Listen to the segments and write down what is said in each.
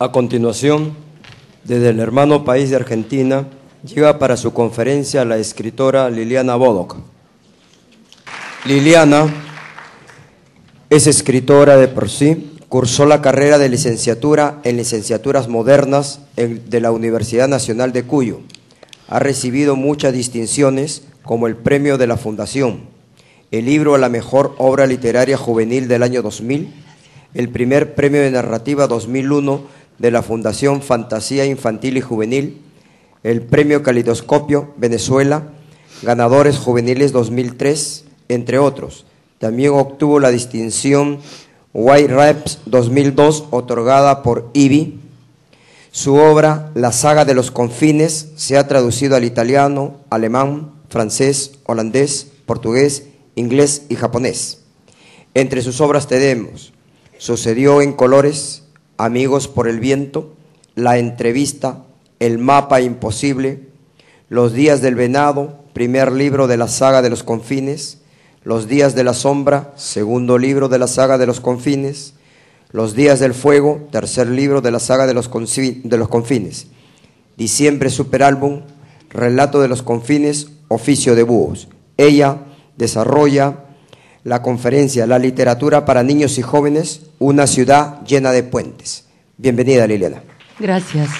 A continuación, desde el hermano país de Argentina, llega para su conferencia la escritora Liliana Bodoc. Liliana es escritora de por sí, cursó la carrera de licenciatura en licenciaturas modernas de la Universidad Nacional de Cuyo. Ha recibido muchas distinciones, como el Premio de la Fundación, el libro a la mejor obra literaria juvenil del año 2000, el primer Premio de Narrativa 2001 de la Fundación Fantasía Infantil y Juvenil, el Premio Calidoscopio Venezuela, ganadores juveniles 2003, entre otros. También obtuvo la distinción White Raps 2002 otorgada por IBI. Su obra, La saga de los confines, se ha traducido al italiano, alemán, francés, holandés, portugués, inglés y japonés. Entre sus obras tenemos Sucedió en colores, Amigos por el viento, La entrevista, El mapa imposible, Los días del venado, primer libro de la saga de los confines, Los días de la sombra, segundo libro de la saga de los confines, Los días del fuego, tercer libro de la saga de los, confines, Diciembre superálbum, Relato de los confines, Oficio de búhos. Ella desarrolla la conferencia La literatura para niños y jóvenes, una ciudad llena de puentes. Bienvenida, Liliana. Gracias.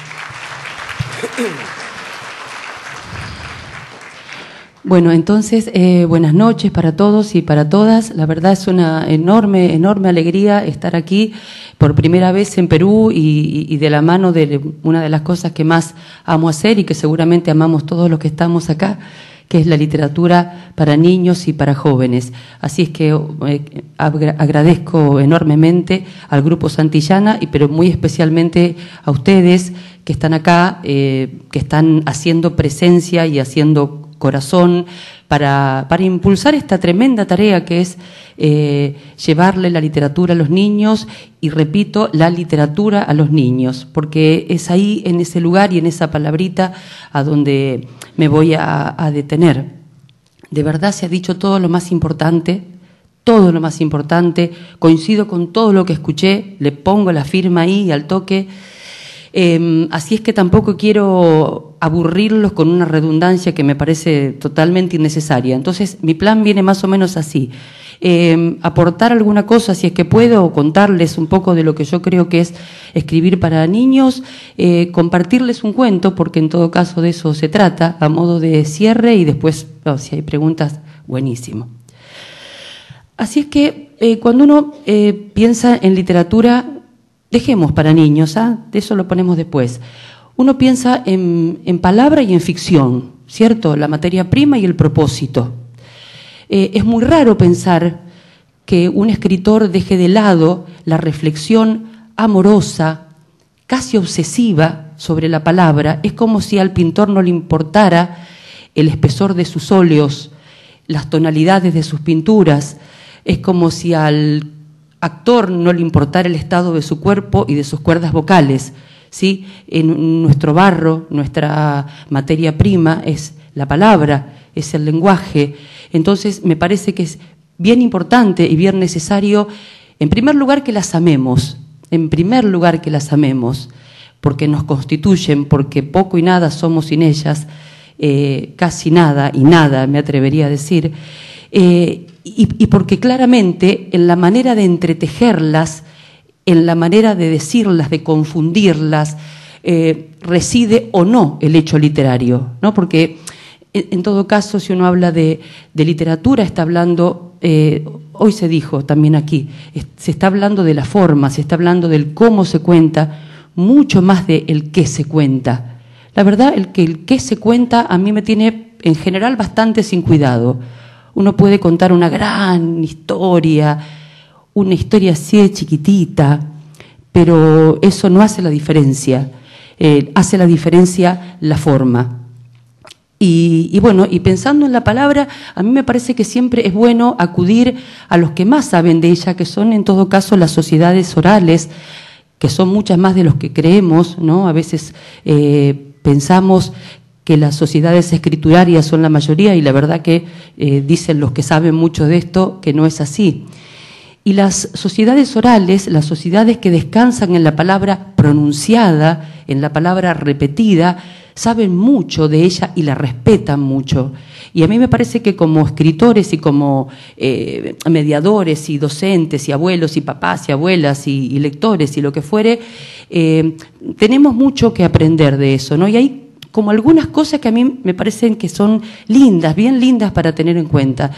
Bueno, entonces, eh, buenas noches para todos y para todas. La verdad es una enorme, enorme alegría estar aquí por primera vez en Perú y, de la mano de una de las cosas que más amo hacer y que seguramente amamos todos los que estamos acá, que es la literatura para niños y para jóvenes. Así es que eh, agradezco enormemente al Grupo Santillana, y pero muy especialmente a ustedes que están acá, eh, que están haciendo presencia y haciendo corazón para, para impulsar esta tremenda tarea que es eh, llevarle la literatura a los niños y, repito, la literatura a los niños, porque es ahí, en ese lugar y en esa palabrita, a donde me voy a detener. De verdad se ha dicho todo lo más importante, todo lo más importante, coincido con todo lo que escuché, le pongo la firma ahí al toque. Em, así es que tampoco quiero aburrirlos con una redundancia que me parece totalmente innecesaria. Entonces, mi plan viene más o menos así. Em, aportar alguna cosa, si es que puedo, contarles un poco de lo que yo creo que es escribir para niños, eh, compartirles un cuento, porque en todo caso de eso se trata, a modo de cierre y después, si hay preguntas, buenísimo. Así es que eh, cuando uno eh, piensa en literatura, Dejemos para niños, ¿ah? de eso lo ponemos después. Uno piensa en, en, palabra y en ficción, ¿cierto? La materia prima y el propósito. Eh, es muy raro pensar que un escritor deje de lado la reflexión amorosa, casi obsesiva sobre la palabra. Es como si al pintor no le importara el espesor de sus óleos, las tonalidades de sus pinturas. Es como si al actor no le importara el estado de su cuerpo y de sus cuerdas vocales. ¿sí? En nuestro barro, nuestra materia prima es la palabra, es el lenguaje. Entonces, me parece que es bien importante y bien necesario, en primer lugar, que las amemos, en primer lugar, que las amemos, porque nos constituyen, porque poco y nada somos sin ellas, eh, casi nada y nada, me atrevería a decir. Eh, y, porque claramente en la manera de entretejerlas, en la manera de decirlas, de confundirlas, eh, reside o no el hecho literario, ¿no? Porque en, todo caso, si uno habla de, literatura, está hablando, eh, hoy se dijo también aquí, se está hablando de la forma, se está hablando del cómo se cuenta, mucho más de el qué se cuenta. La verdad, el que el qué se cuenta a mí me tiene en general bastante sin cuidado. Uno puede contar una gran historia, una historia así de chiquitita, pero eso no hace la diferencia. Eh, hace la diferencia la forma. Y, bueno, y pensando en la palabra, a mí me parece que siempre es bueno acudir a los que más saben de ella, que son en todo caso las sociedades orales, que son muchas más de los que creemos, ¿no? A veces eh, pensamos que las sociedades escriturarias son la mayoría y la verdad que eh, dicen los que saben mucho de esto que no es así. Y las sociedades orales, las sociedades que descansan en la palabra pronunciada, en la palabra repetida, saben mucho de ella y la respetan mucho. Y a mí me parece que como escritores y como eh, mediadores y docentes y abuelos y papás y abuelas y, lectores y lo que fuere, eh, tenemos mucho que aprender de eso, ¿no? Y hay como algunas cosas que a mí me parecen que son lindas, bien lindas para tener en cuenta.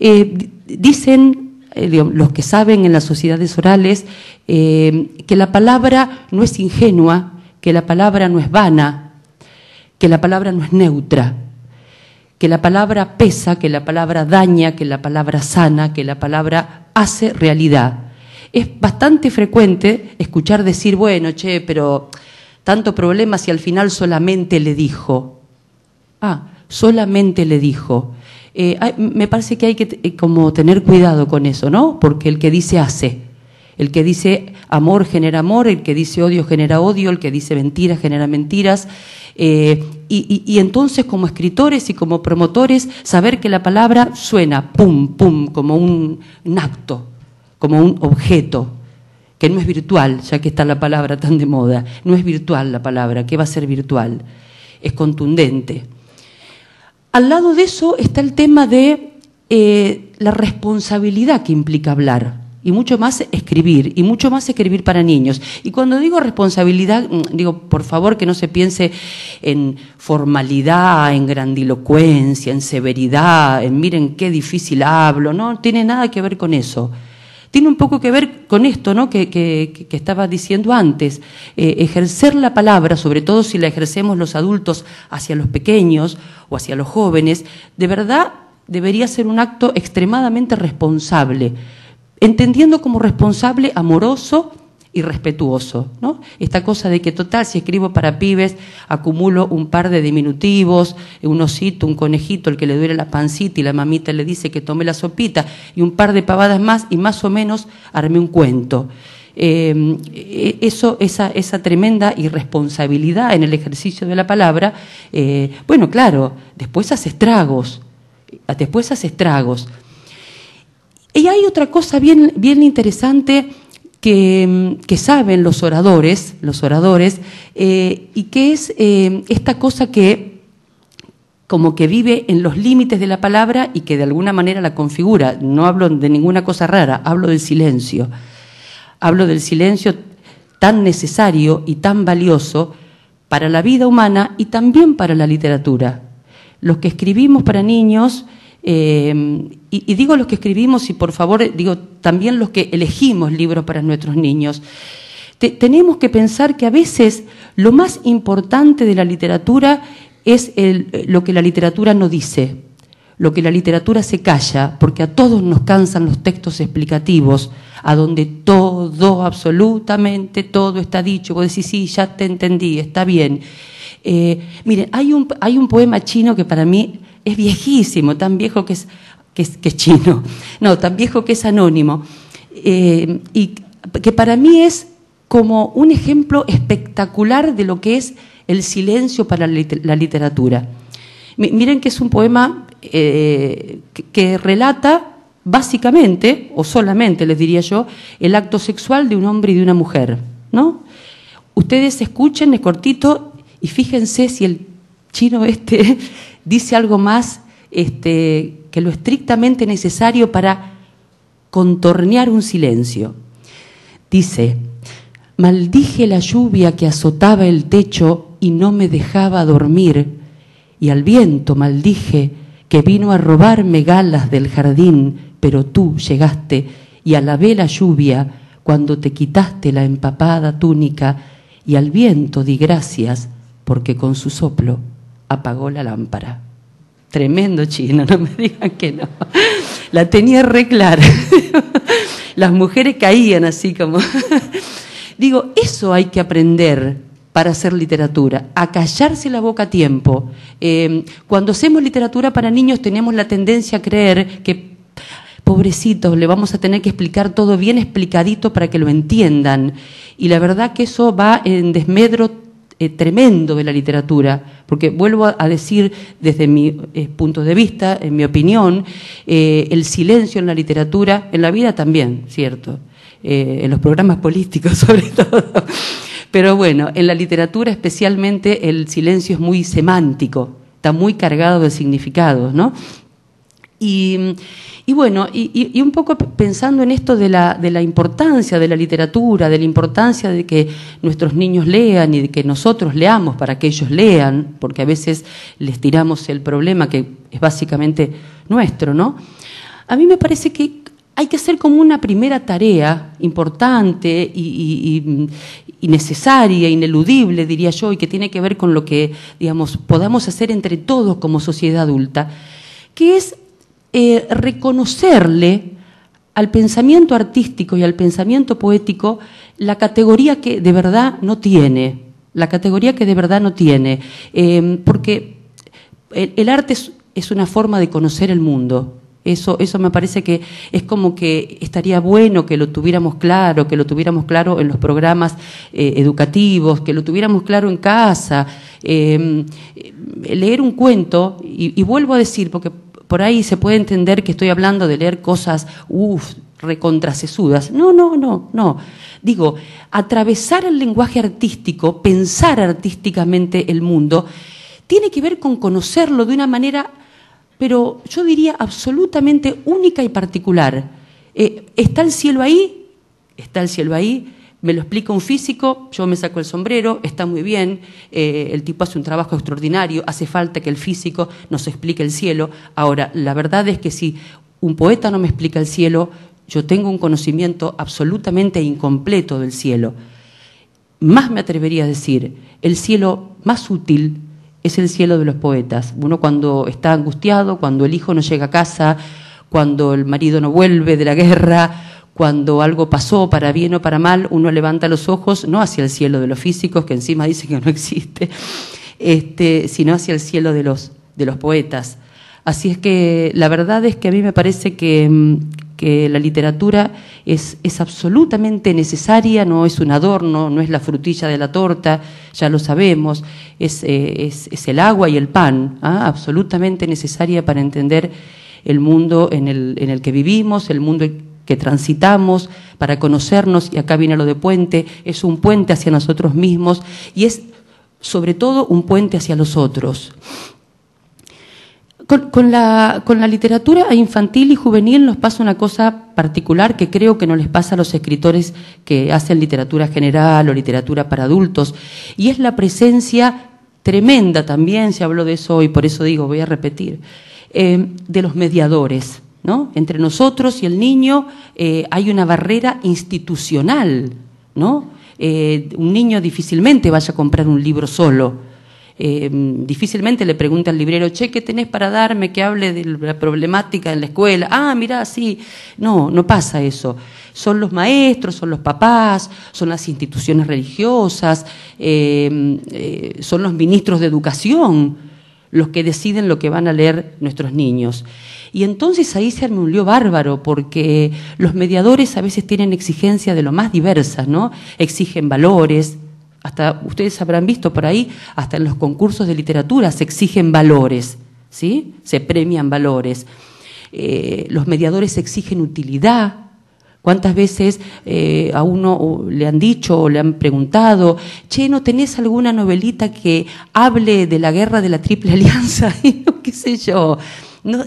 Eh, dicen eh, los que saben en las sociedades orales eh, que la palabra no es ingenua, que la palabra no es vana, que la palabra no es neutra, que la palabra pesa, que la palabra daña, que la palabra sana, que la palabra hace realidad. Es bastante frecuente escuchar decir, bueno, che, pero tanto problema si al final solamente le dijo, ah, solamente le dijo. Eh, me parece que hay que eh, como tener cuidado con eso, ¿no? Porque el que dice hace, el que dice amor genera amor, el que dice odio genera odio, el que dice mentiras genera mentiras. Eh, y, entonces como escritores y como promotores, saber que la palabra suena, pum, pum, como un acto, como un objeto, que no es virtual, ya que está la palabra tan de moda, no es virtual la palabra, ¿qué va a ser virtual? Es contundente. Al lado de eso está el tema de eh, la responsabilidad que implica hablar, y mucho más escribir, y mucho más escribir para niños. Y cuando digo responsabilidad, mm, digo, por favor, que no se piense en formalidad, en grandilocuencia, en severidad, en miren qué difícil hablo, no tiene nada que ver con eso tiene un poco que ver con esto ¿no? que, estaba diciendo antes. Eh, ejercer la palabra, sobre todo si la ejercemos los adultos hacia los pequeños o hacia los jóvenes, de verdad debería ser un acto extremadamente responsable, entendiendo como responsable amoroso irrespetuoso. ¿no? Esta cosa de que total, si escribo para pibes, acumulo un par de diminutivos, un osito, un conejito, el que le duele la pancita y la mamita le dice que tome la sopita, y un par de pavadas más, y más o menos arme un cuento. Em, e, eso, esa, tremenda irresponsabilidad en el ejercicio de la palabra, eh, bueno, claro, después hace estragos, después hace estragos. Y hay otra cosa bien interesante Mm, que, saben los oradores, los oradores, eh, y que es eh, esta cosa que como que vive en los límites de la palabra y que de alguna manera la configura. No hablo de ninguna cosa rara, hablo del silencio. Hablo del silencio tan necesario y tan valioso para la vida humana y también para la literatura. Los que escribimos para niños Em, y, y, digo los que escribimos y por favor digo también los que elegimos libros para nuestros niños. tenemos que pensar que a veces lo más importante de la literatura es eh, lo que la literatura no dice, lo que la literatura se calla, porque a todos nos cansan los textos explicativos, a donde todo, absolutamente todo está dicho. Vos decís, sí, ya te entendí, está bien. Eh, miren, hay un, hay un poema chino que para mí es viejísimo, tan viejo que es, que es, chino, no, tan viejo que es anónimo, eh, y que para mí es como un ejemplo espectacular de lo que es el silencio para la literatura. Miren que es un poema eh, que, relata básicamente, o solamente les diría yo, el acto sexual de un hombre y de una mujer, ¿no? Ustedes escuchen, es cortito, y fíjense si el chino este dice algo más este, que lo estrictamente necesario para contornear un silencio. Dice, maldije la lluvia que azotaba el techo y no me dejaba dormir, y al viento maldije que vino a robarme galas del jardín, pero tú llegaste y alabé la lluvia cuando te quitaste la empapada túnica, y al viento di gracias porque con su soplo apagó la lámpara. Tremendo chino, no me digan que no. La tenía re clara. Las mujeres caían así como... Digo, eso hay que aprender para hacer literatura, a callarse la boca a tiempo. Em, cuando hacemos literatura para niños tenemos la tendencia a creer que, pobrecitos, le vamos a tener que explicar todo bien explicadito para que lo entiendan. Y la verdad que eso va en desmedro eh, tremendo de la literatura, porque vuelvo a decir desde mi eh, punto de vista, en mi opinión, eh, el silencio en la literatura, en la vida también, cierto, en los programas políticos sobre todo, pero bueno, en la literatura especialmente el silencio es muy semántico, está muy cargado de significados, ¿no? Y, bueno, y, un poco pensando en esto de la, importancia de la literatura, de la importancia de que nuestros niños lean y de que nosotros leamos para que ellos lean, porque a veces les tiramos el problema que es básicamente nuestro, ¿no? A mí me parece que hay que hacer como una primera tarea importante y, y, necesaria, ineludible, diría yo, y que tiene que ver con lo que, digamos, podamos hacer entre todos como sociedad adulta, que es eh, reconocerle al pensamiento artístico y al pensamiento poético la categoría que de verdad no tiene, la categoría que de verdad no tiene, em, porque el, arte es, una forma de conocer el mundo, eso, eso me parece que es como que estaría bueno que lo tuviéramos claro, que lo tuviéramos claro en los programas eh, educativos, que lo tuviéramos claro en casa. Em, leer un cuento, y, vuelvo a decir, porque por ahí se puede entender que estoy hablando de leer cosas, uff, recontrasesudas. No, no, no, no. Digo, atravesar el lenguaje artístico, pensar artísticamente el mundo, tiene que ver con conocerlo de una manera, pero yo diría absolutamente única y particular. Eh, está el cielo ahí, está el cielo ahí, me lo explica un físico, yo me saco el sombrero, está muy bien, eh, el tipo hace un trabajo extraordinario, hace falta que el físico nos explique el cielo. Ahora, la verdad es que si un poeta no me explica el cielo, yo tengo un conocimiento absolutamente incompleto del cielo. Más me atrevería a decir, el cielo más útil es el cielo de los poetas. Uno cuando está angustiado, cuando el hijo no llega a casa, cuando el marido no vuelve de la guerra, cuando algo pasó, para bien o para mal, uno levanta los ojos no hacia el cielo de los físicos, que encima dicen que no existe, este, sino hacia el cielo de los, de los poetas. Así es que la verdad es que a mí me parece que, mm, la literatura es, es, absolutamente necesaria, no es un adorno, no es la frutilla de la torta, ya lo sabemos, es, eh, es, es el agua y el pan, ¿ah? absolutamente necesaria para entender el mundo en el, en el que vivimos, el mundo que transitamos para conocernos, y acá viene lo de puente, es un puente hacia nosotros mismos y es sobre todo un puente hacia los otros. Con, la, literatura infantil y juvenil nos pasa una cosa particular que creo que no les pasa a los escritores que hacen literatura general o literatura para adultos, y es la presencia tremenda también, se habló de eso hoy, por eso digo, voy a repetir, eh, de los mediadores. ¿no? Entre nosotros y el niño eh, hay una barrera institucional, ¿no? Eh, un niño difícilmente vaya a comprar un libro solo. Eh, difícilmente le pregunta al librero, che, ¿qué tenés para darme que hable de la problemática en la escuela? Ah, mirá, sí. No, no pasa eso. Son los maestros, son los papás, son las instituciones religiosas, son los ministros de educación los que deciden lo que van a leer nuestros niños. Y entonces ahí se armulió bárbaro, porque los mediadores a veces tienen exigencias de lo más diversas, ¿no? Exigen valores, hasta ustedes habrán visto por ahí, hasta en los concursos de literatura se exigen valores, ¿sí? Se premian valores. Eh, los mediadores exigen utilidad. ¿Cuántas veces eh, a uno le han dicho o le han preguntado, che, ¿no tenés alguna novelita que hable de la guerra de la Triple Alianza? ¿Qué sé yo?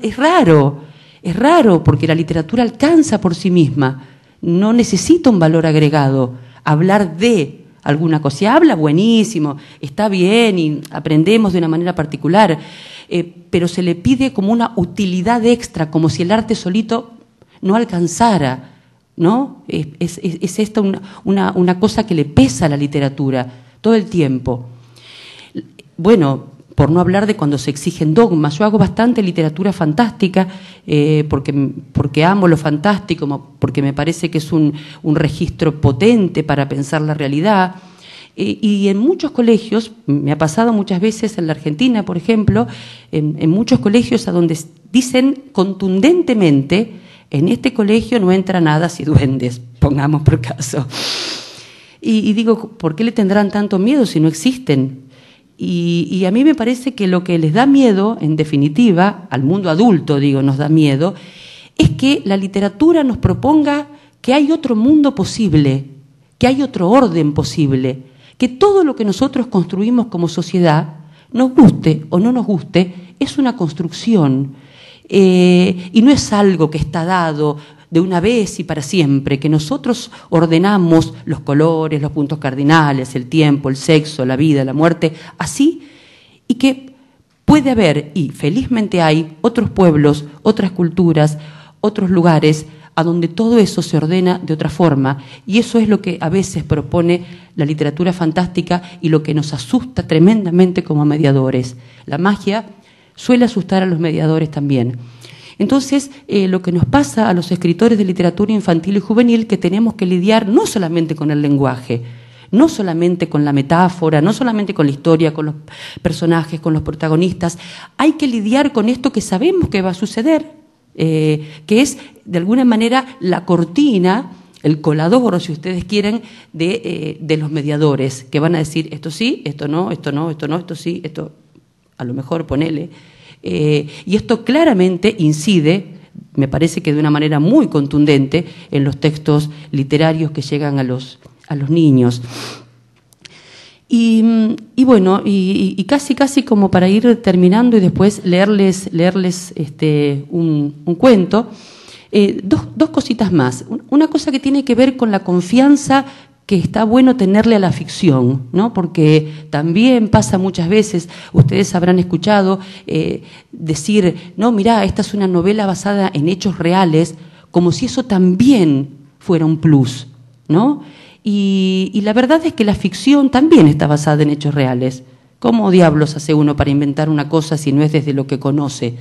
es raro, es raro porque la literatura alcanza por sí misma, no necesita un valor agregado. Hablar de alguna cosa, si habla buenísimo, está bien y aprendemos de una manera particular, eh, pero se le pide como una utilidad extra, como si el arte solito no alcanzara. ¿No? Es, esta una, una cosa que le pesa a la literatura todo el tiempo. Bueno, por no hablar de cuando se exigen dogmas. Yo hago bastante literatura fantástica eh, porque, porque amo lo fantástico, porque me parece que es un, un registro potente para pensar la realidad. Eh, y en muchos colegios, me ha pasado muchas veces en la Argentina, por ejemplo, en, muchos colegios a donde dicen contundentemente, en este colegio no entra nada si duendes, pongamos por caso. y digo, ¿por qué le tendrán tanto miedo si no existen? Y, a mí me parece que lo que les da miedo, en definitiva, al mundo adulto, digo, nos da miedo, es que la literatura nos proponga que hay otro mundo posible, que hay otro orden posible, que todo lo que nosotros construimos como sociedad, nos guste o no nos guste, es una construcción. Eh, y no es algo que está dado, de una vez y para siempre, que nosotros ordenamos los colores, los puntos cardinales, el tiempo, el sexo, la vida, la muerte, así, y que puede haber, y felizmente hay, otros pueblos, otras culturas, otros lugares a donde todo eso se ordena de otra forma. Y eso es lo que a veces propone la literatura fantástica y lo que nos asusta tremendamente como mediadores. La magia suele asustar a los mediadores también. Entonces, eh, lo que nos pasa a los escritores de literatura infantil y juvenil que tenemos que lidiar no solamente con el lenguaje, no solamente con la metáfora, no solamente con la historia, con los personajes, con los protagonistas, hay que lidiar con esto que sabemos que va a suceder, eh, que es de alguna manera la cortina, el colador, si ustedes quieren, de, eh, de los mediadores, que van a decir esto sí, esto no, esto no, esto no, esto sí, esto a lo mejor ponele. Eh, y esto claramente incide me parece que de una manera muy contundente en los textos literarios que llegan a los, a los niños. Y, bueno, y, casi, casi como para ir terminando y después leerles, leerles este, un, cuento, eh, dos cositas más. Una cosa que tiene que ver con la confianza que está bueno tenerle a la ficción, ¿no? porque también pasa muchas veces, ustedes habrán escuchado eh, decir, no, mirá, esta es una novela basada en hechos reales, como si eso también fuera un plus. ¿no? Y, y la verdad es que la ficción también está basada en hechos reales. ¿Cómo diablos hace uno para inventar una cosa si no es desde lo que conoce?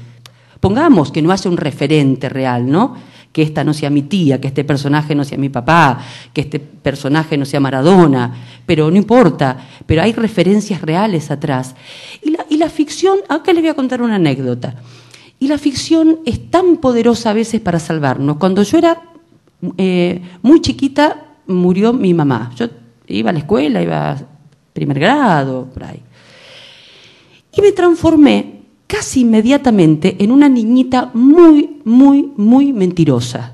Pongamos que no hace un referente real, ¿no? que esta no sea mi tía, que este personaje no sea mi papá, que este personaje no sea Maradona, pero no importa, pero hay referencias reales atrás. Y la, ficción, acá les voy a contar una anécdota, y la ficción es tan poderosa a veces para salvarnos. Cuando yo era eh, muy chiquita murió mi mamá, yo iba a la escuela, iba a primer grado, por ahí. Y me transformé casi inmediatamente en una niñita muy muy, muy mentirosa.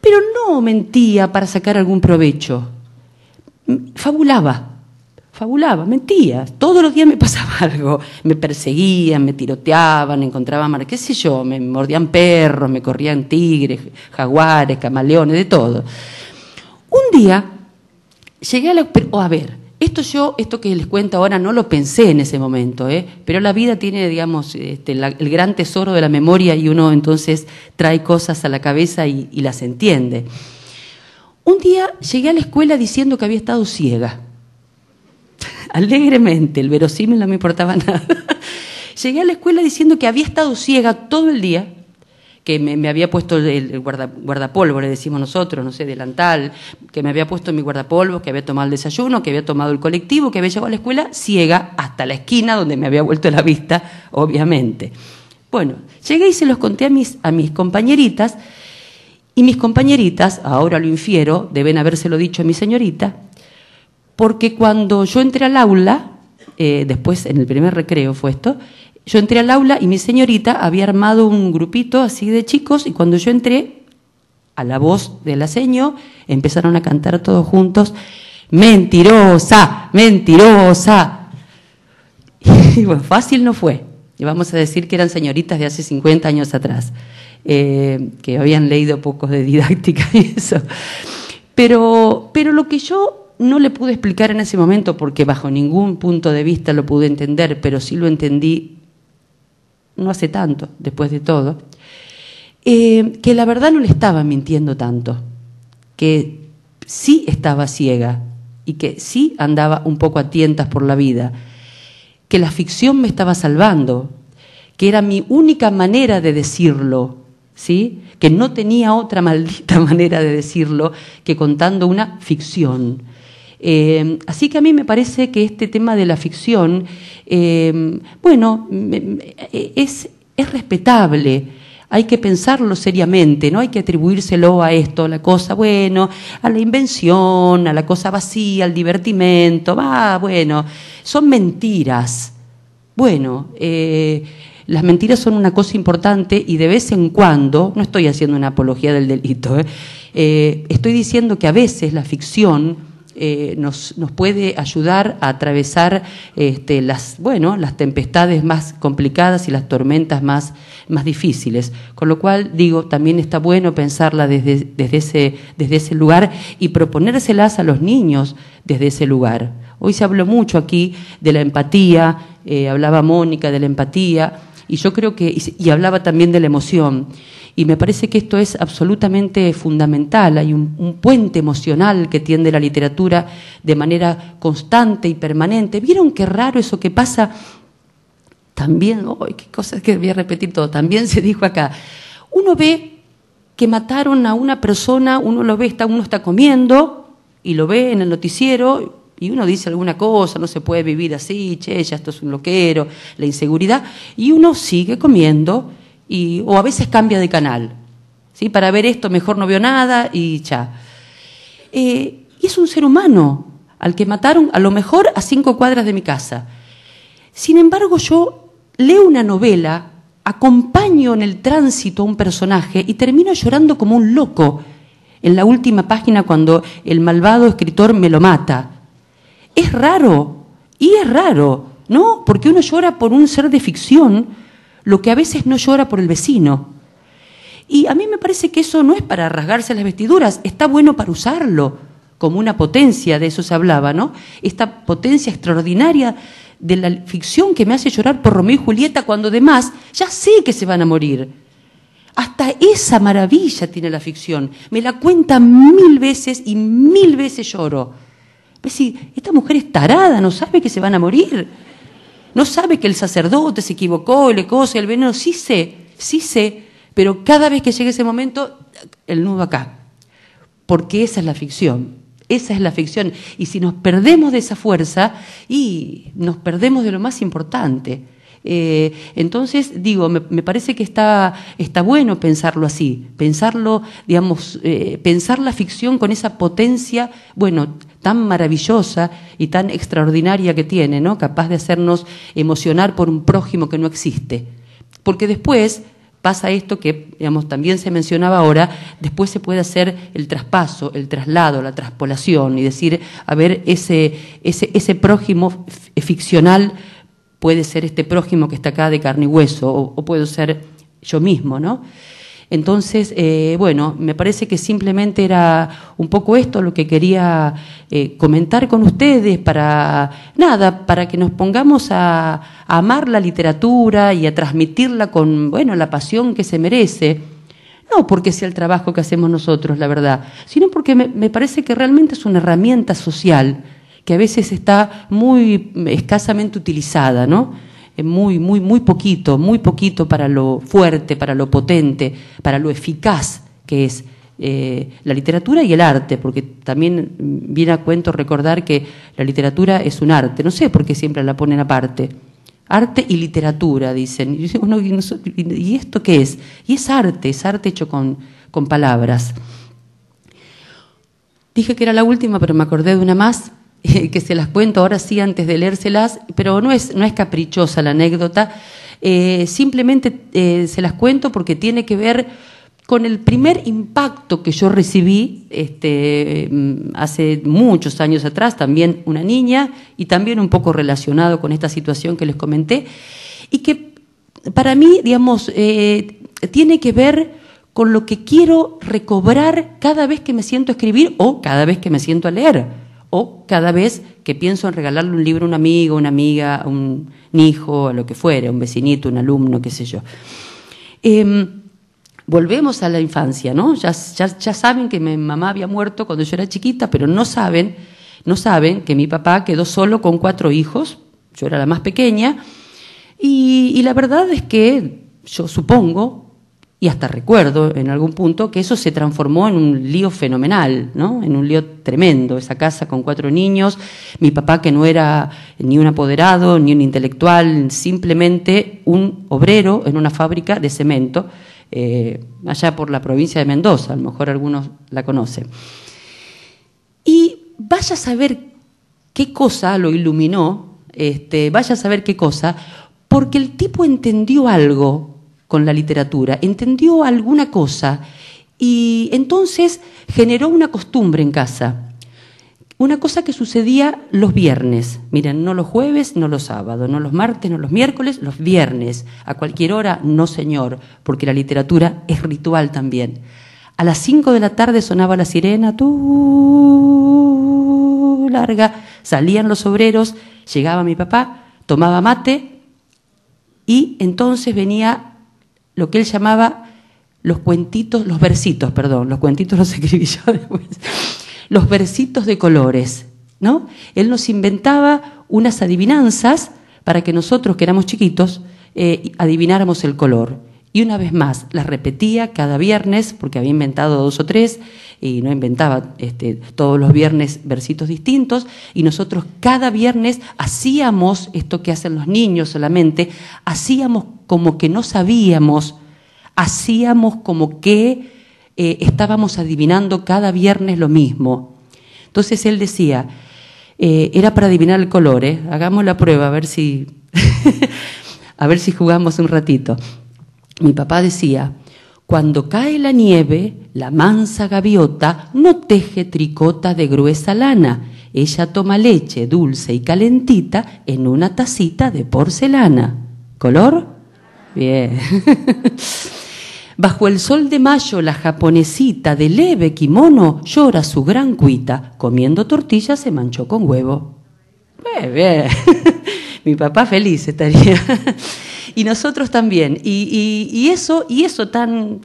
Pero no mentía para sacar algún provecho. Fabulaba, fabulaba, mentía. Todos los días me pasaba algo. Me perseguían, me tiroteaban, encontraba mar, qué sé yo, me mordían perros, me corrían tigres, jaguares, camaleones, de todo. Un día llegué a la... a ver, esto yo, esto que les cuento ahora, no lo pensé en ese momento, ¿eh? pero la vida tiene, digamos, este, el gran tesoro de la memoria y uno entonces trae cosas a la cabeza y las entiende. Un día llegué a la escuela diciendo que había estado ciega. Alegremente, el verosímil no me importaba nada. llegué a la escuela diciendo que había estado ciega todo el día que me, había puesto el, guardapolvo, le decimos nosotros, no sé, delantal, que me había puesto mi guardapolvo, que había tomado el desayuno, que había tomado el colectivo, que había llegado a la escuela ciega hasta la esquina donde me había vuelto la vista, obviamente. Bueno, llegué y se los conté a mis, a mis compañeritas, y mis compañeritas, ahora lo infiero, deben habérselo dicho a mi señorita, porque cuando yo entré al aula, eh, después en el primer recreo fue esto, yo entré al aula y mi señorita había armado un grupito así de chicos y cuando yo entré, a la voz del aseño, empezaron a cantar todos juntos, mentirosa, mentirosa. Y bueno, fácil no fue. Y vamos a decir que eran señoritas de hace 50 años atrás, eh, que habían leído pocos de didáctica y eso. Pero, pero lo que yo no le pude explicar en ese momento porque bajo ningún punto de vista lo pude entender, pero sí lo entendí no hace tanto, después de todo, eh, que la verdad no le estaba mintiendo tanto, que sí estaba ciega y que sí andaba un poco a tientas por la vida, que la ficción me estaba salvando, que era mi única manera de decirlo, ¿sí? que no tenía otra maldita manera de decirlo que contando una ficción. Eh, así que a mí me parece que este tema de la ficción Em, bueno, es, respetable. Hay que pensarlo seriamente, no hay que atribuírselo a esto, a la cosa, bueno, a la invención, a la cosa vacía, al divertimento, va, bueno, son mentiras. Bueno, eh, las mentiras son una cosa importante y de vez en cuando, no estoy haciendo una apología del delito, ¿eh? Eh, estoy diciendo que a veces la ficción eh, nos, nos, puede ayudar a atravesar este, las, bueno, las tempestades más complicadas y las tormentas más, más difíciles. Con lo cual, digo, también está bueno pensarla desde, desde, ese, desde ese lugar y proponérselas a los niños desde ese lugar. Hoy se habló mucho aquí de la empatía, eh, hablaba Mónica de la empatía, y yo creo que, y hablaba también de la emoción. Y me parece que esto es absolutamente fundamental. Hay un, puente emocional que tiende la literatura de manera constante y permanente. ¿Vieron qué raro eso que pasa? También, ay qué cosas que voy a repetir todo! También se dijo acá. Uno ve que mataron a una persona, uno lo ve, está, uno está comiendo y lo ve en el noticiero y uno dice alguna cosa, no se puede vivir así, che, ya esto es un loquero, la inseguridad, y uno sigue comiendo o a veces cambia de canal. ¿sí? Para ver esto mejor no veo nada y ya. Eh, y es un ser humano al que mataron a lo mejor a cinco cuadras de mi casa. Sin embargo, yo leo una novela, acompaño en el tránsito a un personaje y termino llorando como un loco en la última página cuando el malvado escritor me lo mata. Es raro, y es raro, ¿no? Porque uno llora por un ser de ficción lo que a veces no llora por el vecino. Y a mí me parece que eso no es para rasgarse las vestiduras, está bueno para usarlo como una potencia, de eso se hablaba, ¿no? Esta potencia extraordinaria de la ficción que me hace llorar por Romeo y Julieta cuando demás ya sé que se van a morir. Hasta esa maravilla tiene la ficción. Me la cuenta mil veces y mil veces lloro. Es decir, esta mujer es tarada, no sabe que se van a morir. No sabe que el sacerdote se equivocó, le cose el veneno. Sí sé, sí sé, pero cada vez que llegue ese momento, el nudo acá. Porque esa es la ficción. Esa es la ficción. Y si nos perdemos de esa fuerza, y nos perdemos de lo más importante, eh, entonces, digo, me, parece que está, bueno pensarlo así, pensarlo, digamos, eh, pensar la ficción con esa potencia, bueno, tan maravillosa y tan extraordinaria que tiene, ¿no? Capaz de hacernos emocionar por un prójimo que no existe. Porque después pasa esto que, digamos, también se mencionaba ahora, después se puede hacer el traspaso, el traslado, la traspolación y decir, a ver, ese, ese, ese prójimo ficcional puede ser este prójimo que está acá de carne y hueso, o, puedo ser yo mismo, ¿no? Entonces, eh, bueno, me parece que simplemente era un poco esto lo que quería eh, comentar con ustedes para, nada, para que nos pongamos a, amar la literatura y a transmitirla con, bueno, la pasión que se merece. No porque sea el trabajo que hacemos nosotros, la verdad, sino porque me parece que realmente es una herramienta social que a veces está muy escasamente utilizada, ¿no? Eh, muy, muy, muy poquito, muy poquito para lo fuerte, para lo potente, para lo eficaz que es eh, la literatura y el arte, porque también viene a cuento recordar que la literatura es un arte. No sé por qué siempre la ponen aparte. Arte y literatura, dicen. Y, ¿y esto qué es? Y es arte, es arte hecho con palabras. Dije que era la última, pero me acordé de una más. que se las cuento ahora sí antes de leérselas, pero no es, no es caprichosa la anécdota, eh, simplemente eh, se las cuento porque tiene que ver con el primer impacto que yo recibí este, mm, hace muchos años atrás, también una niña, y también un poco relacionado con esta situación que les comenté, y que para mí, digamos, eh, tiene que ver con lo que quiero recobrar cada vez que me siento a escribir o cada vez que me siento a leer o cada vez que pienso en regalarle un libro a un amigo, una amiga, a un hijo, a lo que fuera, un vecinito, un alumno, qué sé yo. Em, volvemos a la infancia, ¿no? Ya, saben que mi mamá había muerto cuando yo era chiquita, pero no saben, no saben que mi papá quedó solo con cuatro hijos, yo era la más pequeña, y la verdad es que yo supongo y hasta recuerdo en algún punto que eso se transformó en un lío fenomenal, ¿no? En un lío tremendo, esa casa con cuatro niños, mi papá que no era ni un apoderado, ni un intelectual, simplemente un obrero en una fábrica de cemento, eh, allá por la provincia de Mendoza, a lo mejor algunos la conocen. Y vaya a saber qué cosa lo iluminó, este, vaya a saber qué cosa, porque el tipo entendió algo con la literatura, entendió alguna cosa y entonces generó una costumbre en casa. Una cosa que sucedía los viernes, miren, no los jueves, no los sábados, no los martes, no los miércoles, los viernes, a cualquier hora, no señor, porque la literatura es ritual también. A las 5 de la tarde sonaba la sirena, tú larga, salían los obreros, llegaba mi papá, tomaba mate y entonces venía lo que él llamaba los cuentitos, los versitos, perdón, los cuentitos los escribí yo después, los versitos de colores, ¿no? Él nos inventaba unas adivinanzas para que nosotros, que éramos chiquitos, eh, adivináramos el color. Y una vez más, la repetía cada viernes, porque había inventado dos o tres, y no inventaba este, todos los viernes versitos distintos, y nosotros cada viernes hacíamos esto que hacen los niños solamente, hacíamos como que no sabíamos, hacíamos como que eh, estábamos adivinando cada viernes lo mismo. Entonces él decía, eh, era para adivinar el color, eh, hagamos la prueba, a ver si, a ver si jugamos un ratito. Mi papá decía, cuando cae la nieve, la mansa gaviota no teje tricota de gruesa lana, ella toma leche dulce y calentita en una tacita de porcelana. ¿Color? Bien. Bajo el sol de mayo, la japonesita de leve kimono llora su gran cuita. Comiendo tortilla se manchó con huevo. Bien, bien. Mi papá feliz estaría y nosotros también. Y, y, eso, y eso tan,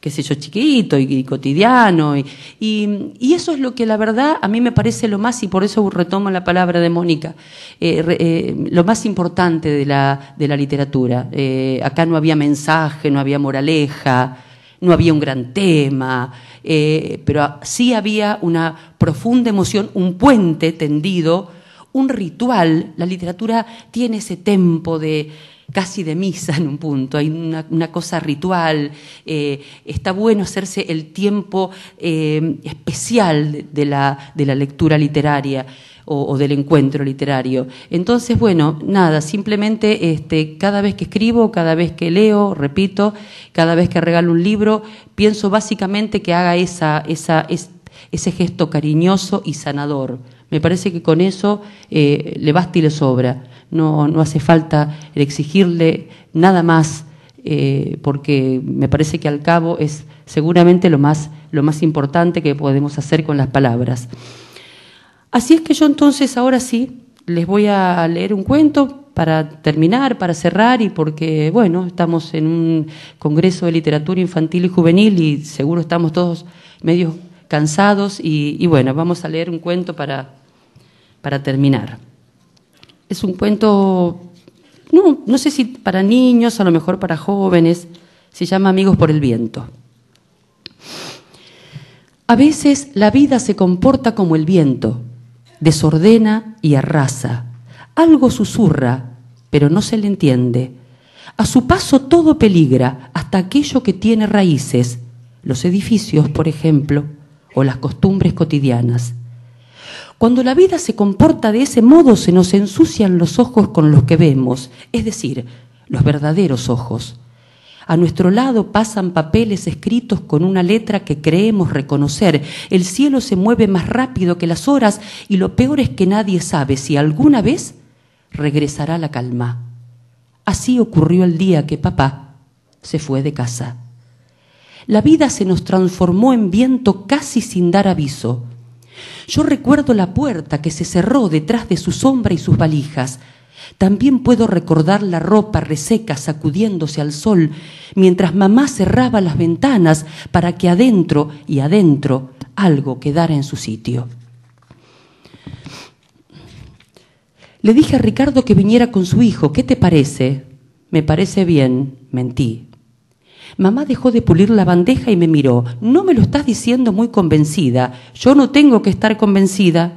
qué sé yo, chiquito y, cotidiano, y, y, eso es lo que la verdad a mí me parece lo más, y por eso retomo la palabra de Mónica, eh, eh, lo más importante de la, de la literatura. Eh, acá no había mensaje, no había moraleja, no había un gran tema, pero sí había una profunda emoción, un puente tendido un ritual. La literatura tiene ese tempo de casi de misa en un punto, hay una, cosa ritual, eh, está bueno hacerse el tiempo eh, especial de, la, de la lectura literaria. O, del encuentro literario. Entonces, bueno, nada, simplemente este, cada vez que escribo, cada vez que leo, repito, cada vez que regalo un libro, pienso básicamente que haga esa, esa, ese gesto cariñoso y sanador. Me parece que con eso eh, le basta y le sobra. No, hace falta exigirle nada más, eh, porque me parece que al cabo es seguramente lo más, importante que podemos hacer con las palabras. Así es que yo entonces ahora sí les voy a leer un cuento para terminar, para cerrar y porque, bueno, estamos en un congreso de literatura infantil y juvenil y seguro estamos todos medio cansados y, y bueno, vamos a leer un cuento para para terminar. Es un cuento, no, no sé si para niños, a lo mejor para jóvenes, se llama Amigos por el Viento. A veces la vida se comporta como el viento, desordena y arrasa. Algo susurra, pero no se le entiende. A su paso todo peligra, hasta aquello que tiene raíces, los edificios, por ejemplo, o las costumbres cotidianas. Cuando la vida se comporta de ese modo, se nos ensucian los ojos con los que vemos, es decir, los verdaderos ojos. A nuestro lado pasan papeles escritos con una letra que creemos reconocer. El cielo se mueve más rápido que las horas y lo peor es que nadie sabe si alguna vez regresará la calma. Así ocurrió el día que papá se fue de casa. La vida se nos transformó en viento casi sin dar aviso. Yo recuerdo la puerta que se cerró detrás de su sombra y sus valijas. También puedo recordar la ropa reseca sacudiéndose al sol, mientras mamá cerraba las ventanas para que adentro y adentro algo quedara en su sitio. Le dije a Ricardo que viniera con su hijo. ¿Qué te parece? Me parece bien, mentí. Mamá dejó de pulir la bandeja y me miró. No me lo estás diciendo muy convencida. Yo no tengo que estar convencida.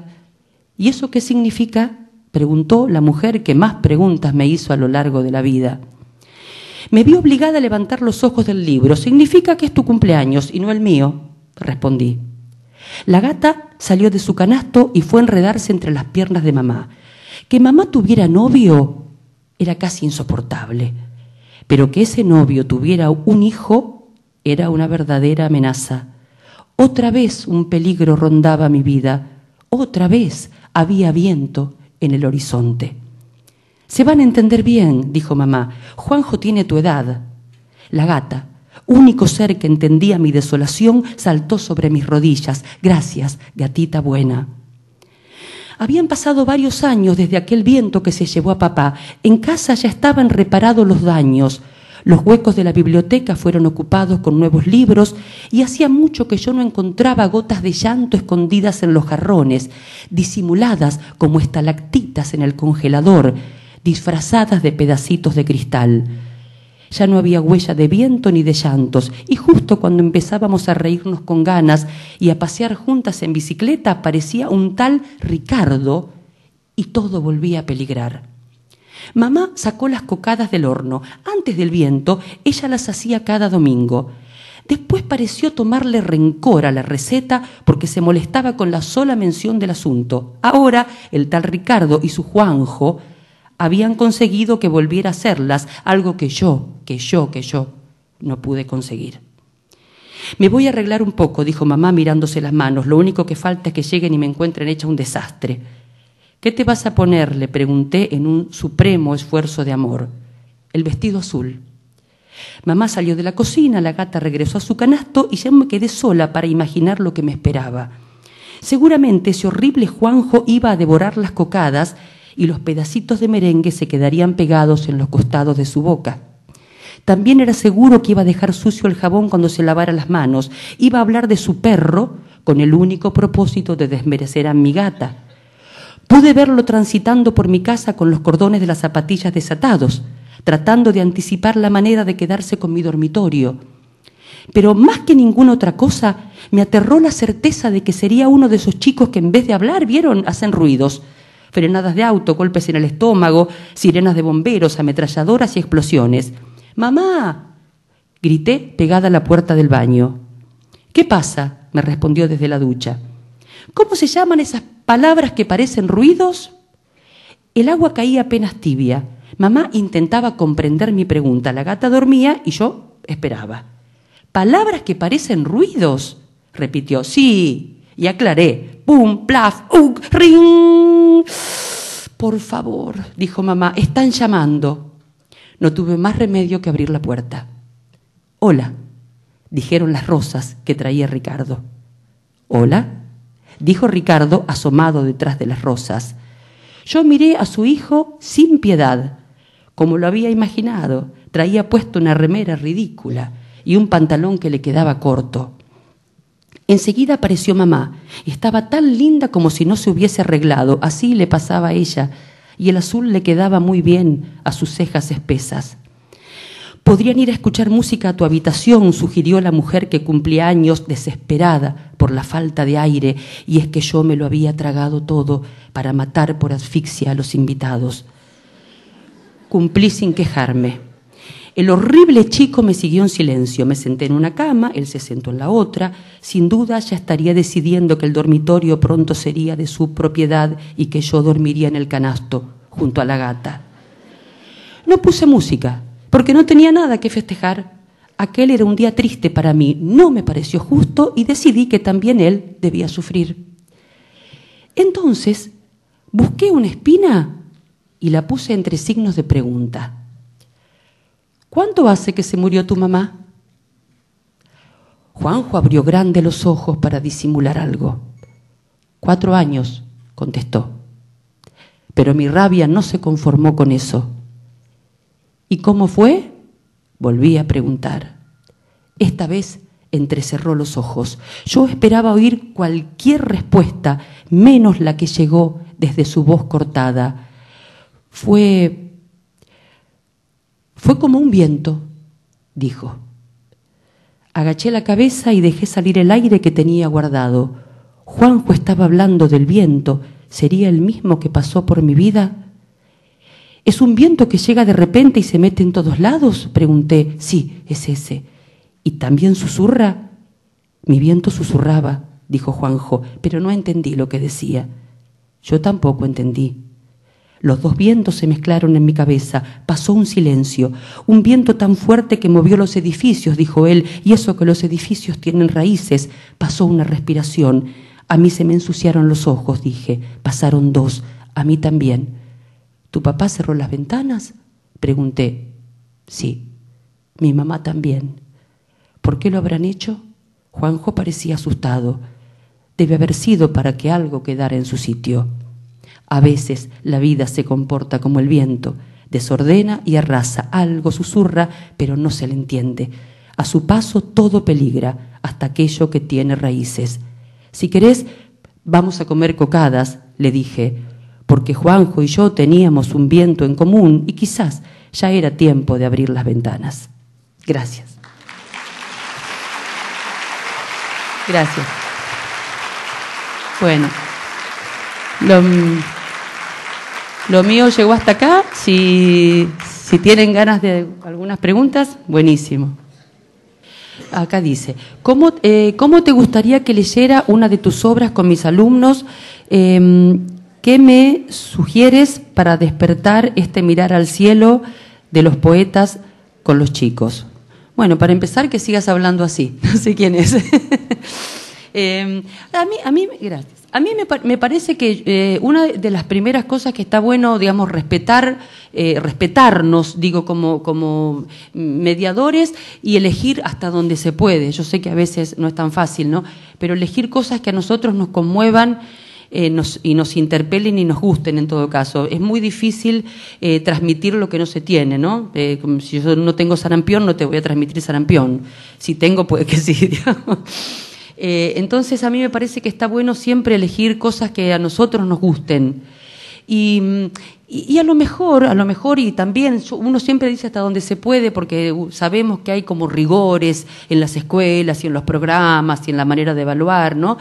¿Y eso qué significa? preguntó la mujer que más preguntas me hizo a lo largo de la vida. Me vi obligada a levantar los ojos del libro. Significa que es tu cumpleaños y no el mío, respondí. La gata salió de su canasto y fue a enredarse entre las piernas de mamá. Que mamá tuviera novio era casi insoportable. Pero que ese novio tuviera un hijo era una verdadera amenaza. Otra vez un peligro rondaba mi vida. Otra vez había viento en el horizonte. Se van a entender bien, dijo mamá. Juanjo tiene tu edad. La gata, único ser que entendía mi desolación, saltó sobre mis rodillas. Gracias, gatita buena. Habían pasado varios años desde aquel viento que se llevó a papá. En casa ya estaban reparados los daños. Los huecos de la biblioteca fueron ocupados con nuevos libros y hacía mucho que yo no encontraba gotas de llanto escondidas en los jarrones, disimuladas como estalactitas en el congelador, disfrazadas de pedacitos de cristal ya no había huella de viento ni de llantos, y justo cuando empezábamos a reírnos con ganas y a pasear juntas en bicicleta, aparecía un tal Ricardo y todo volvía a peligrar. Mamá sacó las cocadas del horno. Antes del viento, ella las hacía cada domingo. Después pareció tomarle rencor a la receta porque se molestaba con la sola mención del asunto. Ahora el tal Ricardo y su Juanjo habían conseguido que volviera a hacerlas, algo que yo, que yo, que yo no pude conseguir. Me voy a arreglar un poco, dijo mamá mirándose las manos. Lo único que falta es que lleguen y me encuentren hecha un desastre. ¿Qué te vas a poner? le pregunté en un supremo esfuerzo de amor. El vestido azul. Mamá salió de la cocina, la gata regresó a su canasto y ya me quedé sola para imaginar lo que me esperaba. Seguramente ese horrible Juanjo iba a devorar las cocadas y los pedacitos de merengue se quedarían pegados en los costados de su boca. También era seguro que iba a dejar sucio el jabón cuando se lavara las manos. Iba a hablar de su perro con el único propósito de desmerecer a mi gata. Pude verlo transitando por mi casa con los cordones de las zapatillas desatados, tratando de anticipar la manera de quedarse con mi dormitorio. Pero más que ninguna otra cosa, me aterró la certeza de que sería uno de esos chicos que en vez de hablar, vieron, hacen ruidos frenadas de auto, golpes en el estómago, sirenas de bomberos, ametralladoras y explosiones. ¡Mamá! grité pegada a la puerta del baño. ¿Qué pasa? me respondió desde la ducha. ¿Cómo se llaman esas palabras que parecen ruidos? El agua caía apenas tibia. Mamá intentaba comprender mi pregunta. La gata dormía y yo esperaba. ¿Palabras que parecen ruidos? repitió. Sí, y aclaré, pum, plaf, uk, ring. Por favor, dijo mamá, están llamando. No tuve más remedio que abrir la puerta. Hola, dijeron las rosas que traía Ricardo. Hola, dijo Ricardo asomado detrás de las rosas. Yo miré a su hijo sin piedad, como lo había imaginado. Traía puesto una remera ridícula y un pantalón que le quedaba corto. Enseguida apareció mamá. Estaba tan linda como si no se hubiese arreglado. Así le pasaba a ella. Y el azul le quedaba muy bien a sus cejas espesas. Podrían ir a escuchar música a tu habitación, sugirió la mujer que cumplía años desesperada por la falta de aire, y es que yo me lo había tragado todo para matar por asfixia a los invitados. Cumplí sin quejarme. El horrible chico me siguió en silencio. Me senté en una cama, él se sentó en la otra. Sin duda ya estaría decidiendo que el dormitorio pronto sería de su propiedad y que yo dormiría en el canasto, junto a la gata. No puse música, porque no tenía nada que festejar. Aquel era un día triste para mí, no me pareció justo y decidí que también él debía sufrir. Entonces, busqué una espina y la puse entre signos de pregunta. ¿Cuánto hace que se murió tu mamá? Juanjo abrió grande los ojos para disimular algo. Cuatro años, contestó. Pero mi rabia no se conformó con eso. ¿Y cómo fue? Volví a preguntar. Esta vez entrecerró los ojos. Yo esperaba oír cualquier respuesta, menos la que llegó desde su voz cortada. Fue fue como un viento, dijo. Agaché la cabeza y dejé salir el aire que tenía guardado. Juanjo estaba hablando del viento. ¿Sería el mismo que pasó por mi vida? ¿Es un viento que llega de repente y se mete en todos lados? Pregunté. Sí, es ese. ¿Y también susurra? Mi viento susurraba, dijo Juanjo, pero no entendí lo que decía. Yo tampoco entendí. Los dos vientos se mezclaron en mi cabeza. Pasó un silencio. Un viento tan fuerte que movió los edificios, dijo él, y eso que los edificios tienen raíces. Pasó una respiración. A mí se me ensuciaron los ojos, dije. Pasaron dos. A mí también. ¿Tu papá cerró las ventanas? Pregunté. Sí. Mi mamá también. ¿Por qué lo habrán hecho? Juanjo parecía asustado. Debe haber sido para que algo quedara en su sitio. A veces la vida se comporta como el viento, desordena y arrasa, algo susurra, pero no se le entiende. A su paso todo peligra, hasta aquello que tiene raíces. Si querés, vamos a comer cocadas, le dije, porque Juanjo y yo teníamos un viento en común y quizás ya era tiempo de abrir las ventanas. Gracias. Gracias. Bueno, lo, lo mío llegó hasta acá. Si, tienen ganas de algunas preguntas, buenísimo. Acá dice, eh, ¿cómo, te gustaría que leyera una de tus obras con mis alumnos? Em, ¿Qué me sugieres para despertar este mirar al cielo de los poetas con los chicos? Bueno, para empezar, que sigas hablando así. No sé quién es. Em, a mí, a mí, gracias. A mí me, parece que eh, una de las primeras cosas que está bueno, digamos, respetar, eh, respetarnos, digo, como, como mediadores y elegir hasta donde se puede. Yo sé que a veces no es tan fácil, ¿no? Pero elegir cosas que a nosotros nos conmuevan. Eh, nos, y nos interpelen y nos gusten en todo caso. Es muy difícil transmitir lo que no se tiene, ¿no? como si yo no tengo sarampión, no te voy a transmitir sarampión. Si tengo, puede que sí. Digamos. Eh, entonces a mí me parece que está bueno siempre elegir cosas que a nosotros nos gusten. Y, y, a lo mejor, a lo mejor, y también uno siempre dice hasta donde se puede, porque uh, sabemos que hay como rigores en las escuelas y en los programas y en la manera de evaluar, ¿no?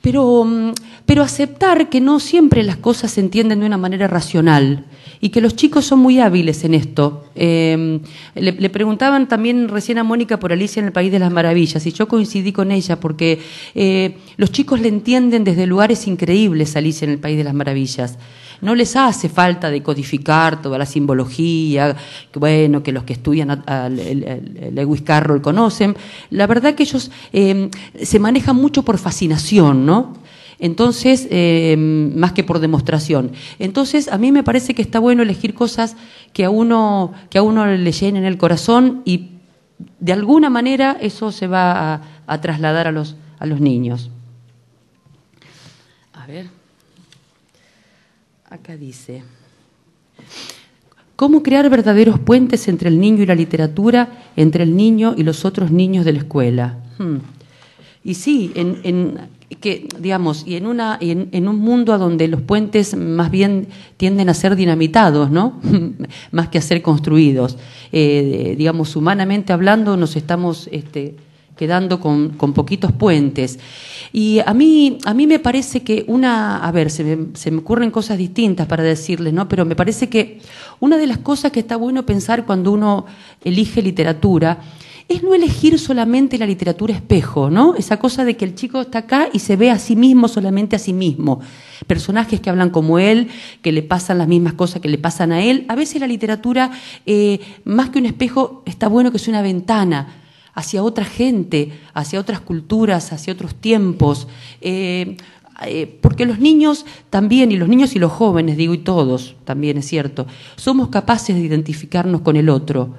pero, mm, pero aceptar que no siempre las cosas se entienden de una manera racional y que los chicos son muy hábiles en esto. Em, le, preguntaban también recién a Mónica por Alicia en el País de las Maravillas y yo coincidí con ella porque eh, los chicos le entienden desde lugares increíbles a Alicia en el País de las Maravillas no les hace falta decodificar toda la simbología, que, bueno, que los que estudian el Lewis Carroll conocen. La verdad que ellos em, se manejan mucho por fascinación, ¿no? Entonces, em, más que por demostración. Entonces, a mí me parece que está bueno elegir cosas que a uno, que a uno le llenen el corazón y de alguna manera eso se va a, a trasladar a los, a los niños. A ver. Acá dice, ¿cómo crear verdaderos puentes entre el niño y la literatura, entre el niño y los otros niños de la escuela? Hmm. Y sí, en, que, digamos, y en, una, en, un mundo a donde los puentes más bien tienden a ser dinamitados, ¿no? más que a ser construidos. Eh, digamos, humanamente hablando, nos estamos... Este, quedando con, poquitos puentes. Y a mí, a mí me parece que una, a ver, se me, se me, ocurren cosas distintas para decirles, ¿no? Pero me parece que una de las cosas que está bueno pensar cuando uno elige literatura es no elegir solamente la literatura espejo, ¿no? Esa cosa de que el chico está acá y se ve a sí mismo solamente a sí mismo. Personajes que hablan como él, que le pasan las mismas cosas que le pasan a él. A veces la literatura, eh, más que un espejo, está bueno que sea una ventana hacia otra gente, hacia otras culturas, hacia otros tiempos. Eh, eh, porque los niños también, y los niños y los jóvenes, digo, y todos, también es cierto, somos capaces de identificarnos con el otro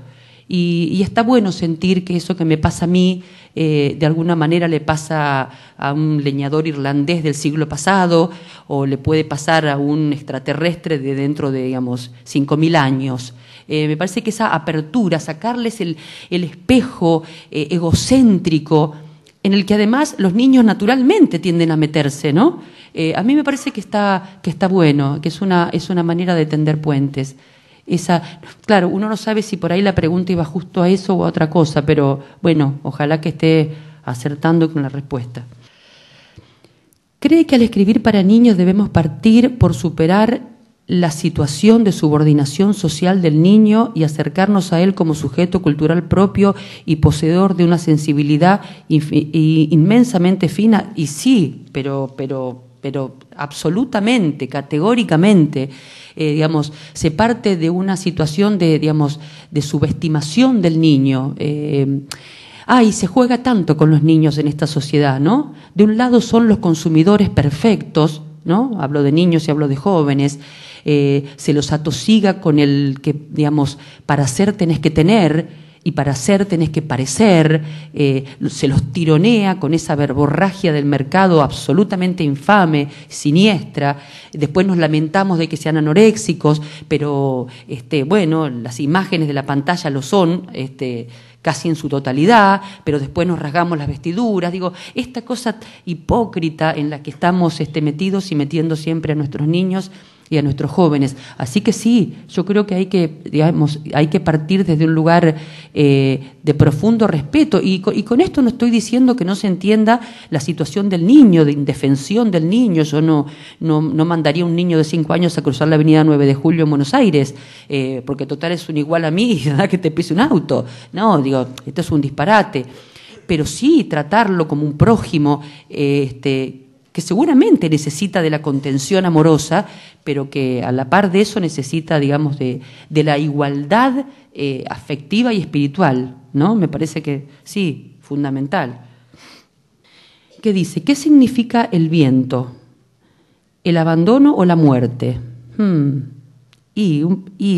y, está bueno sentir que eso que me pasa a mí, eh, de alguna manera le pasa a un leñador irlandés del siglo pasado, o le puede pasar a un extraterrestre de dentro de, digamos, 5.000 años. Eh, me parece que esa apertura, sacarles el, espejo eh, egocéntrico, en el que además los niños naturalmente tienden a meterse, ¿no? a mí me parece que está, que está bueno, que es una, es una manera de tender puentes. Claro, uno no sabe si por ahí la pregunta iba justo a eso o a otra cosa, pero bueno, ojalá que esté acertando con la respuesta. ¿Cree que al escribir para niños debemos partir por superar la situación de subordinación social del niño y acercarnos a él como sujeto cultural propio y poseedor de una sensibilidad inmensamente fina? Y sí, pero, pero pero absolutamente, categóricamente, eh, digamos, se parte de una situación de, digamos, de subestimación del niño. Eh, ay, se juega tanto con los niños en esta sociedad, ¿no? De un lado son los consumidores perfectos, ¿no? Hablo de niños y hablo de jóvenes, eh, se los atosiga con el que, digamos, para ser tenés que tener, y para ser tenés que parecer, eh, se los tironea con esa verborragia del mercado absolutamente infame, siniestra, después nos lamentamos de que sean anoréxicos, pero este, bueno, las imágenes de la pantalla lo son, este, casi en su totalidad, pero después nos rasgamos las vestiduras, digo, esta cosa hipócrita en la que estamos este, metidos y metiendo siempre a nuestros niños, y a nuestros jóvenes. Así que sí, yo creo que hay que, digamos, hay que partir desde un lugar eh, de profundo respeto. Y con, esto no estoy diciendo que no se entienda la situación del niño, de indefensión del niño. Yo no, no, no mandaría un niño de cinco años a cruzar la avenida 9 de julio en Buenos Aires, eh, porque total es un igual a mí, ¿verdad? que te pise un auto. No, digo, esto es un disparate. Pero sí tratarlo como un prójimo, eh, este, que seguramente necesita de la contención amorosa, pero que a la par de eso necesita, digamos, de, la igualdad eh, afectiva y espiritual, ¿no? Me parece que sí, fundamental. ¿Qué dice? ¿Qué significa el viento? ¿El abandono o la muerte? Hmm. Y,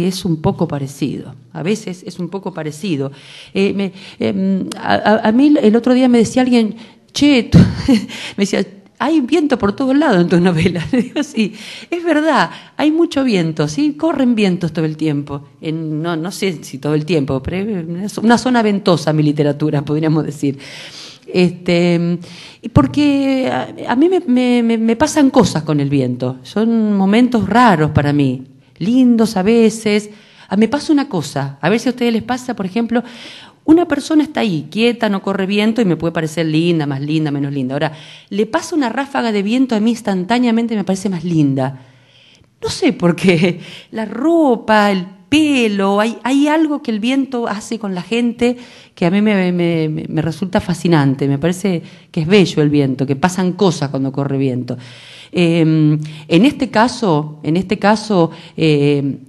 es un poco parecido. A veces es un poco parecido. Eh, em, a, a, mí el otro día me decía alguien, che, me decía, hay viento por todos lados en tus novelas. Digo, sí, es verdad, hay mucho viento, sí, corren vientos todo el tiempo. En, no, no sé si todo el tiempo, pero una zona ventosa mi literatura, podríamos decir. Este, porque a, mí me, pasan cosas con el viento, son momentos raros para mí, lindos a veces. A, ah, me pasa una cosa, a ver si a ustedes les pasa, por ejemplo, una persona está ahí, quieta, no corre viento y me puede parecer linda, más linda, menos linda. Ahora, le pasa una ráfaga de viento a mí instantáneamente y me parece más linda. No sé por qué. La ropa, el pelo, hay, hay algo que el viento hace con la gente que a mí me, resulta fascinante. Me parece que es bello el viento, que pasan cosas cuando corre viento. Em, en este caso, en este caso eh,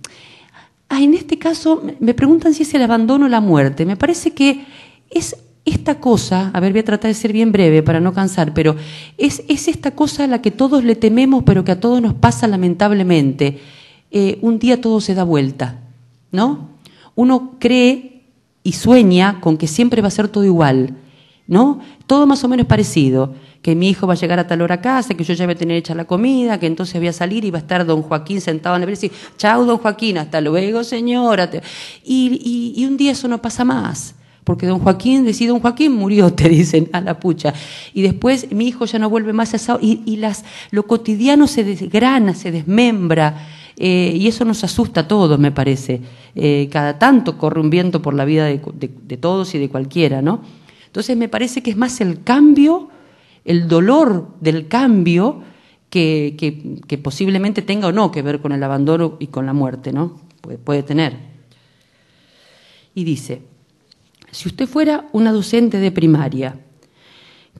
Ah, en este caso me preguntan si es el abandono o la muerte. Me parece que es esta cosa, a ver, voy a tratar de ser bien breve para no cansar, pero es, esta cosa a la que todos le tememos, pero que a todos nos pasa lamentablemente. Eh, un día todo se da vuelta, ¿no? Uno cree y sueña con que siempre va a ser todo igual, ¿no? Todo más o menos parecido que mi hijo va a llegar a tal hora a casa, que yo ya voy a tener hecha la comida, que entonces voy a salir y va a estar don Joaquín sentado en la vez y decir, chau don Joaquín, hasta luego señora. Y, un día eso no pasa más porque don Joaquín, decido don Joaquín murió, te dicen a la pucha. Y después mi hijo ya no vuelve más a y, las, lo cotidiano se desgrana, se desmembra, eh, y eso nos asusta a todos, me parece. Eh, cada tanto corre un viento por la vida de, de, todos y de cualquiera, ¿no? Entonces me parece que es más el cambio el dolor del cambio que, que, posiblemente tenga o no que ver con el abandono y con la muerte, ¿no? Puede, puede tener. Y dice, si usted fuera una docente de primaria,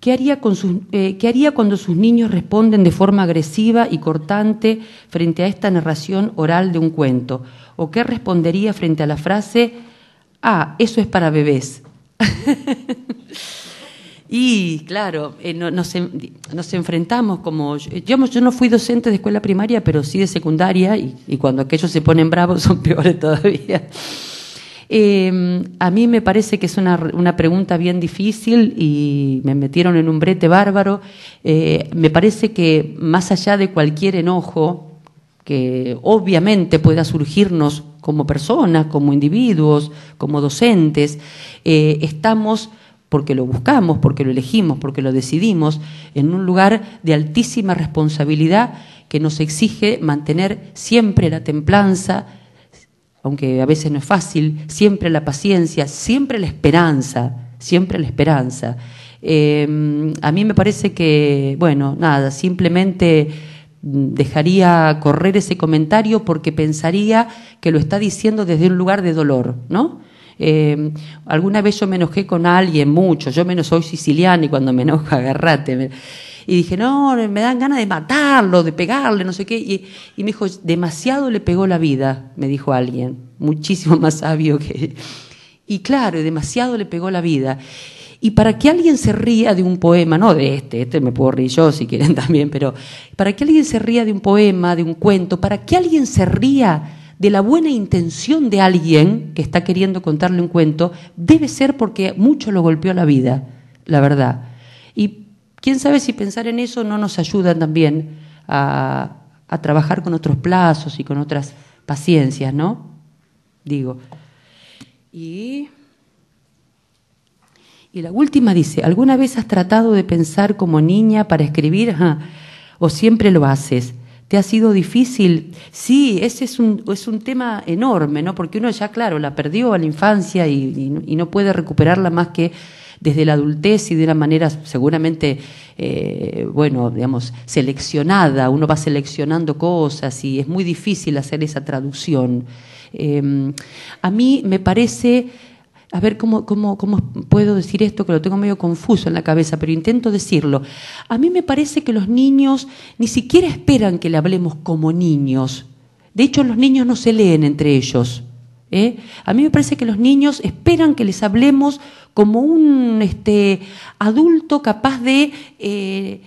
¿qué haría, con eh, ¿qué haría cuando sus niños responden de forma agresiva y cortante frente a esta narración oral de un cuento? ¿O qué respondería frente a la frase, ah, eso es para bebés? Y claro, eh, nos, enfrentamos como... Yo, yo no fui docente de escuela primaria, pero sí de secundaria, y, cuando aquellos se ponen bravos son peores todavía. Em, a mí me parece que es una, una, pregunta bien difícil y me metieron en un brete bárbaro. Eh, me parece que más allá de cualquier enojo que obviamente pueda surgirnos como personas, como individuos, como docentes, eh, estamos porque lo buscamos, porque lo elegimos, porque lo decidimos, en un lugar de altísima responsabilidad que nos exige mantener siempre la templanza, aunque a veces no es fácil, siempre la paciencia, siempre la esperanza, siempre la esperanza. Em, a mí me parece que, bueno, nada, simplemente dejaría correr ese comentario porque pensaría que lo está diciendo desde un lugar de dolor, ¿no? Eh, alguna vez yo me enojé con alguien mucho, yo menos soy siciliana y cuando me enojo agarrate. Y dije, no, me dan ganas de matarlo, de pegarle, no sé qué. Y, me dijo, demasiado le pegó la vida, me dijo alguien, muchísimo más sabio que... Y claro, demasiado le pegó la vida. Y para que alguien se ría de un poema, no de este, este me puedo reír yo si quieren también, pero para que alguien se ría de un poema, de un cuento, para que alguien se ría de la buena intención de alguien que está queriendo contarle un cuento, debe ser porque mucho lo golpeó la vida, la verdad. Y quién sabe si pensar en eso no nos ayuda también a, trabajar con otros plazos y con otras paciencias, ¿no? Digo. Y la última dice, ¿alguna vez has tratado de pensar como niña para escribir? ¿O siempre lo haces? ¿Te ha sido difícil? Sí, ese es un, es un tema enorme, ¿no? Porque uno ya, claro, la perdió a la infancia y, no, puede recuperarla más que desde la adultez y de una manera seguramente, eh, bueno, digamos, seleccionada. Uno va seleccionando cosas y es muy difícil hacer esa traducción. Em, a mí me parece a ver cómo, puedo decir esto, que lo tengo medio confuso en la cabeza, pero intento decirlo. A mí me parece que los niños ni siquiera esperan que le hablemos como niños. De hecho, los niños no se leen entre ellos. ¿eh? A mí me parece que los niños esperan que les hablemos como un este, adulto capaz de... Eh,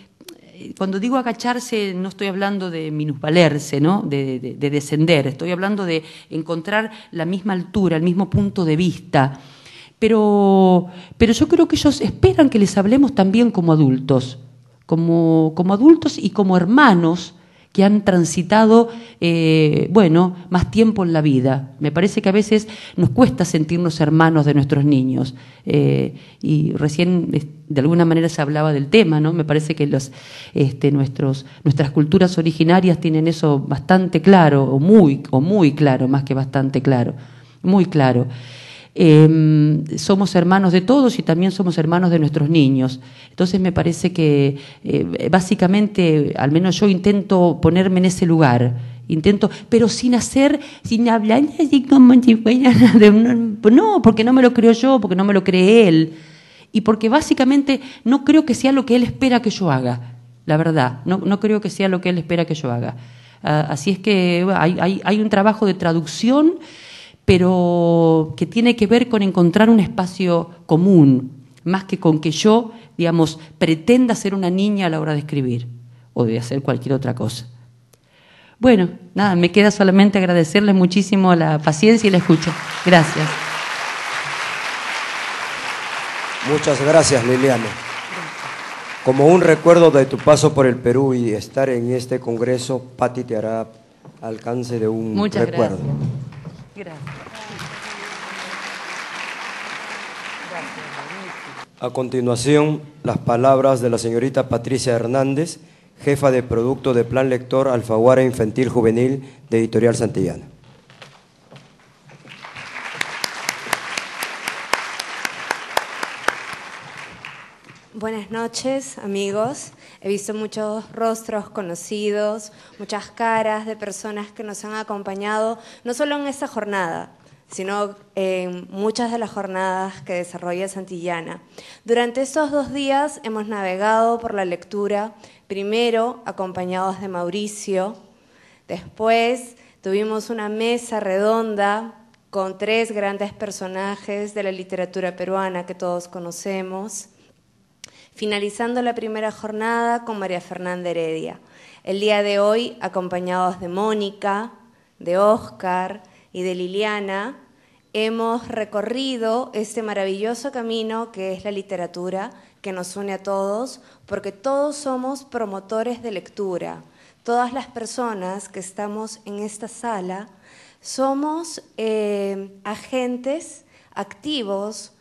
cuando digo agacharse, no estoy hablando de minusvalerse, ¿no? De, de descender, estoy hablando de encontrar la misma altura, el mismo punto de vista. Pero, pero yo creo que ellos esperan que les hablemos también como adultos, como, como adultos y como hermanos que han transitado, eh, bueno, más tiempo en la vida. Me parece que a veces nos cuesta sentirnos hermanos de nuestros niños. Eh, y recién, de alguna manera, se hablaba del tema, ¿no? Me parece que este, nuestros, nuestras culturas originarias tienen eso bastante claro, o muy, o muy claro, más que bastante claro, muy claro. Em, somos hermanos de todos y también somos hermanos de nuestros niños. Entonces me parece que eh, básicamente, al menos yo intento ponerme en ese lugar. Intento, pero sin hacer, sin hablar No, porque no me lo creo yo, porque no me lo cree él. Y porque básicamente no creo que sea lo que él espera que yo haga, la verdad. No, no creo que sea lo que él espera que yo haga. Ah, así es que hay, hay un trabajo de traducción pero que tiene que ver con encontrar un espacio común, más que con que yo, digamos, pretenda ser una niña a la hora de escribir o de hacer cualquier otra cosa. Bueno, nada, me queda solamente agradecerles muchísimo la paciencia y la escucha. Gracias. Muchas gracias, Liliana. Como un recuerdo de tu paso por el Perú y estar en este congreso, Patti te hará alcance de un Muchas recuerdo. A continuación, las palabras de la señorita Patricia Hernández, jefa de producto de Plan Lector Alfaguara Infantil Juvenil de Editorial Santillana. Buenas noches, amigos. He visto muchos rostros conocidos, muchas caras de personas que nos han acompañado, no solo en esta jornada, sino en muchas de las jornadas que desarrolla Santillana. Durante estos dos días hemos navegado por la lectura, primero acompañados de Mauricio, después tuvimos una mesa redonda con tres grandes personajes de la literatura peruana que todos conocemos finalizando la primera jornada con María Fernanda Heredia. El día de hoy, acompañados de Mónica, de Oscar y de Liliana, hemos recorrido este maravilloso camino que es la literatura, que nos une a todos, porque todos somos promotores de lectura. Todas las personas que estamos en esta sala somos eh, agentes activos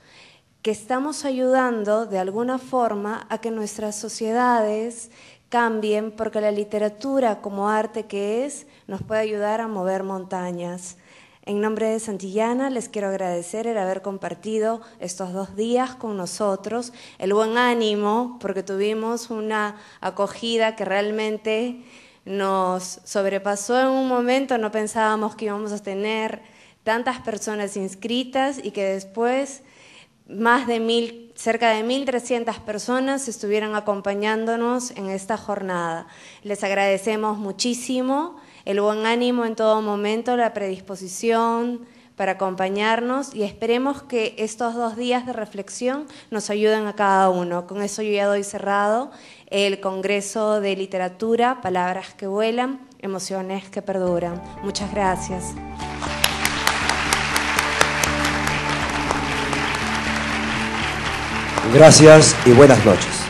que estamos ayudando de alguna forma a que nuestras sociedades cambien, porque la literatura como arte que es nos puede ayudar a mover montañas. En nombre de Santillana les quiero agradecer el haber compartido estos dos días con nosotros, el buen ánimo, porque tuvimos una acogida que realmente nos sobrepasó en un momento, no pensábamos que íbamos a tener tantas personas inscritas y que después más de mil, cerca de 1.300 personas estuvieron acompañándonos en esta jornada. Les agradecemos muchísimo el buen ánimo en todo momento, la predisposición para acompañarnos y esperemos que estos dos días de reflexión nos ayuden a cada uno. Con eso yo ya doy cerrado el Congreso de Literatura, Palabras que Vuelan, Emociones que Perduran. Muchas gracias. Gracias y buenas noches.